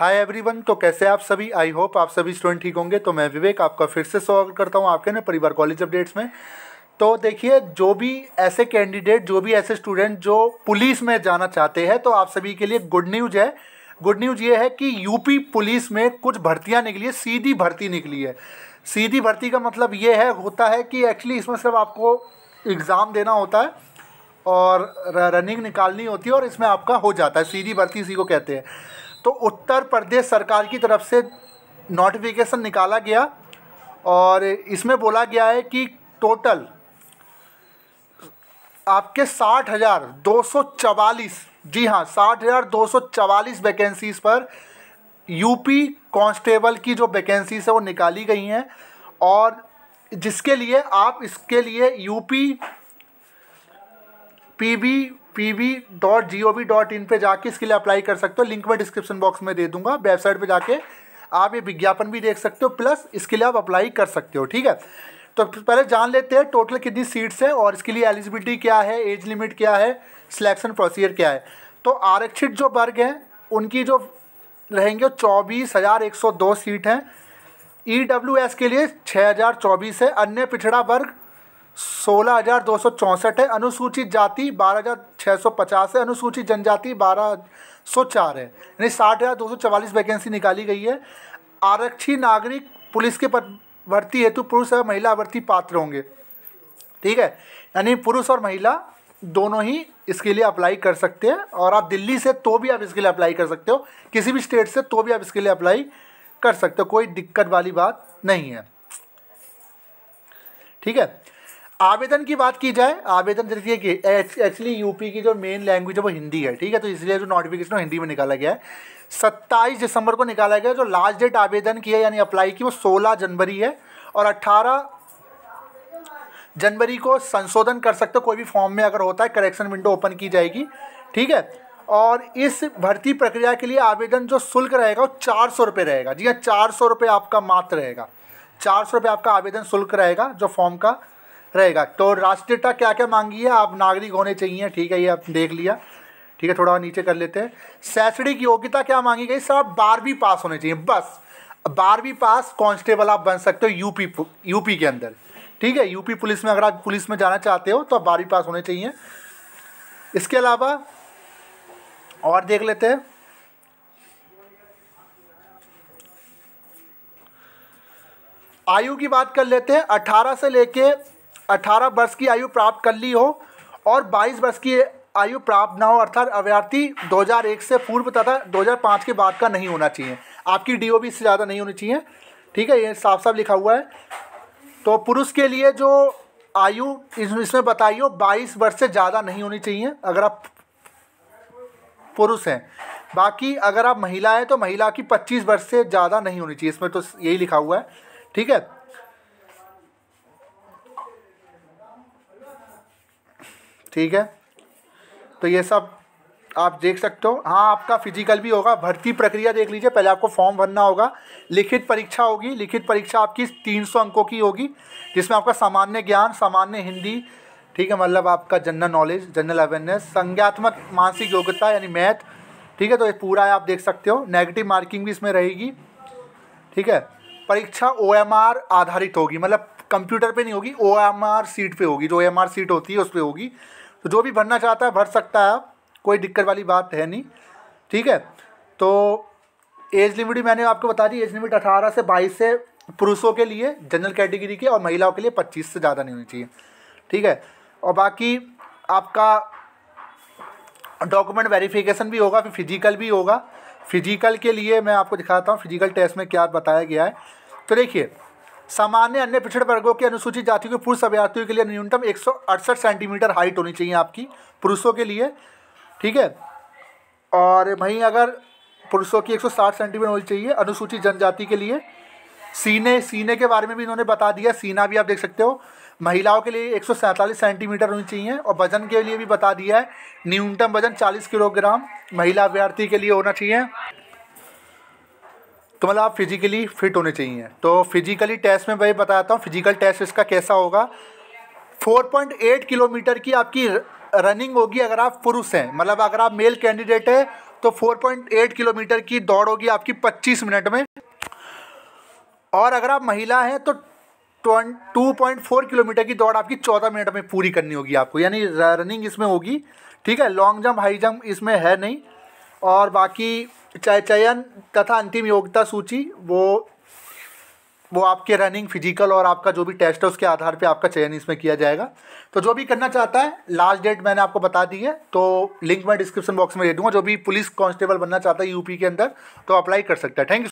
hi everyone तो कैसे आप सभी आई होप आप सभी स्टूडेंट ठीक होंगे तो मैं विवेक आपका फिर से स्वागत करता हूँ आपके ना परिवार कॉलेज अपडेट्स में तो देखिए जो भी ऐसे कैंडिडेट जो भी ऐसे स्टूडेंट जो पुलिस में जाना चाहते हैं तो आप सभी के लिए गुड न्यूज़ है गुड न्यूज़ ये है कि यूपी पुलिस में कुछ भर्तियाँ निकली है सीधी भर्ती निकली है सीधी भर्ती का मतलब ये है होता है कि एक्चुअली इसमें सिर्फ आपको एग्ज़ाम देना होता है और रनिंग निकालनी होती है और इसमें आपका हो जाता है सीधी भर्ती इसी को कहते हैं तो उत्तर प्रदेश सरकार की तरफ से नोटिफिकेशन निकाला गया और इसमें बोला गया है कि टोटल आपके साठ हज़ार दो सौ चवालीस जी हाँ साठ हज़ार दो सौ चवालीस वैकेंसीज़ पर यूपी कांस्टेबल की जो वैकेंसीज है वो निकाली गई हैं और जिसके लिए आप इसके लिए U P P B P V dot G O V dot in पर जाके इसके लिए अप्लाई कर सकते हो लिंक मैं डिस्क्रिप्शन बॉक्स में दे दूंगा वेबसाइट पे जाके आप ये विज्ञापन भी देख सकते हो प्लस इसके लिए आप अप्लाई कर सकते हो ठीक है तो पहले जान लेते हैं टोटल कितनी सीट्स हैं और इसके लिए एलिजिबिलिटी क्या है एज लिमिट क्या है सिलेक्शन प्रोसीजर क्या है तो आरक्षित जो वर्ग हैं उनकी जो रहेंगे चौबीस हज़ार एक सौ दो सीट हैं ई डब्ल्यू एस के लिए छः हज़ार चौबीस है अन्य पिछड़ा वर्ग सोलह हज़ार दो सौ चौंसठ है अनुसूचित जाति बारह हज़ार छः सौ पचास है अनुसूचित जनजाति बारह सौ चार है यानी साठ हज़ार दो सौ चवालीस वैकेंसी निकाली गई है आरक्षी नागरिक पुलिस के पद भर्ती हेतु पुरुष और महिला भर्ती पात्र होंगे ठीक है यानी पुरुष और महिला दोनों ही इसके लिए अप्लाई कर सकते हैं और आप दिल्ली से तो भी आप इसके लिए अप्लाई कर सकते हो किसी भी स्टेट से तो भी आप इसके लिए अप्लाई कर सकते हो कोई दिक्कत वाली बात नहीं है ठीक है आवेदन की बात की जाए आवेदन जैसे कि एक्चुअली यूपी की जो मेन लैंग्वेज है वो हिंदी है ठीक है तो इसलिए जो नोटिफिकेशन हिंदी में निकाला गया है सत्ताईस दिसंबर को निकाला गया जो लास्ट डेट आवेदन की है यानी अप्लाई की वो सोलह जनवरी है और अट्ठारह जनवरी को संशोधन कर सकते हो कोई भी फॉर्म में अगर होता है करेक्शन विंडो ओपन की जाएगी ठीक है और इस भर्ती प्रक्रिया के लिए आवेदन जो शुल्क रहेगा वो चार सौ रुपये रहेगा जी हाँ चार सौ रुपये आपका मात्र रहेगा चार सौ रुपये आपका आवेदन शुल्क रहेगा जो फॉर्म का रहेगा तो राष्ट्रीयता क्या क्या मांगी है आप नागरिक होने चाहिए ठीक है ये आप देख लिया ठीक है थोड़ा नीचे कर लेते हैं शैक्षणिक योग्यता क्या मांगी गई सर आप बारहवीं पास होने चाहिए बस बारहवीं पास कांस्टेबल आप बन सकते हो यूपी यूपी के अंदर ठीक है यूपी पुलिस में अगर आप पुलिस में जाना चाहते हो तो आप बारहवीं पास होने चाहिए इसके अलावा और देख लेते हैं आयु की बात कर लेते हैं 18 से लेके 18 वर्ष की आयु प्राप्त कर ली हो और 22 वर्ष की आयु प्राप्त ना हो अर्थात अभ्यर्थी 2001 से पूर्व तथा 2005 के बाद का नहीं होना चाहिए आपकी डी डीओबी से ज़्यादा नहीं होनी चाहिए ठीक है ये साफ साफ लिखा हुआ है तो पुरुष के लिए जो आयु इसमें बताइए बाईस वर्ष से ज़्यादा नहीं होनी चाहिए अगर आप पुरुष हैं बाकी अगर आप महिला हैं तो महिला की पच्चीस वर्ष से ज़्यादा नहीं होनी चाहिए इसमें तो यही लिखा हुआ है ठीक है ठीक है तो ये सब आप देख सकते हो हाँ आपका फिजिकल भी होगा भर्ती प्रक्रिया देख लीजिए पहले आपको फॉर्म भरना होगा लिखित परीक्षा होगी लिखित परीक्षा आपकी तीन सौ अंकों की होगी जिसमें आपका सामान्य ज्ञान सामान्य हिंदी ठीक है मतलब आपका जनरल नॉलेज जनरल अवेयरनेस संज्ञात्मक मानसिक योग्यता यानी मैथ ठीक है तो ये पूरा है आप देख सकते हो नेगेटिव मार्किंग भी इसमें रहेगी ठीक है परीक्षा ओ आधारित होगी मतलब कंप्यूटर पे नहीं होगी ओ एम आर सीट पे होगी जो ओ एम आर सीट होती है उस पर होगी तो जो भी भरना चाहता है भर सकता है आप कोई दिक्कत वाली बात है नहीं ठीक है तो एज लिमिट मैंने आपको बता दी एज लिमिट अठारह से बाईस से पुरुषों के लिए जनरल कैटेगरी के और महिलाओं के लिए पच्चीस से ज़्यादा नहीं होनी चाहिए ठीक है और बाकी आपका डॉक्यूमेंट वेरिफिकेशन भी होगा फिर फिजिकल भी होगा फिजिकल के लिए मैं आपको दिखाता हूँ फिजिकल टेस्ट में क्या बताया गया है तो देखिए सामान्य अन्य पिछड़े वर्गों के अनुसूचित जातियों के पुरुष अभ्यर्थियों के लिए न्यूनतम एक सेंटीमीटर हाइट होनी चाहिए आपकी पुरुषों के लिए ठीक है और वहीं अगर पुरुषों की 160 सेंटीमीटर होनी चाहिए अनुसूचित जनजाति के लिए सीने सीने के बारे में भी इन्होंने बता दिया सीना भी आप देख सकते हो महिलाओं के लिए एक सेंटीमीटर होनी चाहिए और वजन के लिए भी बता दिया है न्यूनतम वजन 40 किलोग्राम महिला अभ्यर्थी के लिए होना चाहिए तो मतलब आप फिज़िकली फ़िट होने चाहिए तो फिज़िकली टेस्ट में भाई बताता हूँ फिज़िकल टेस्ट इसका कैसा होगा 4.8 किलोमीटर की आपकी रनिंग होगी अगर आप पुरुष हैं मतलब अगर आप मेल कैंडिडेट हैं तो 4.8 किलोमीटर की दौड़ होगी आपकी 25 मिनट में और अगर आप महिला हैं तो 2.4 किलोमीटर की दौड़ आपकी 14 मिनट में पूरी करनी होगी आपको यानी रनिंग इसमें होगी ठीक है लॉन्ग जंप हाई जंप इसमें है नहीं और बाकी चयन तथा अंतिम योग्यता सूची वो वो आपके रनिंग फिजिकल और आपका जो भी टेस्ट है उसके आधार पे आपका चयन इसमें किया जाएगा तो जो भी करना चाहता है लास्ट डेट मैंने आपको बता दी है तो लिंक मैं डिस्क्रिप्शन बॉक्स में दे दूंगा जो भी पुलिस कांस्टेबल बनना चाहता है यूपी के अंदर तो अप्लाई कर सकता है थैंक यू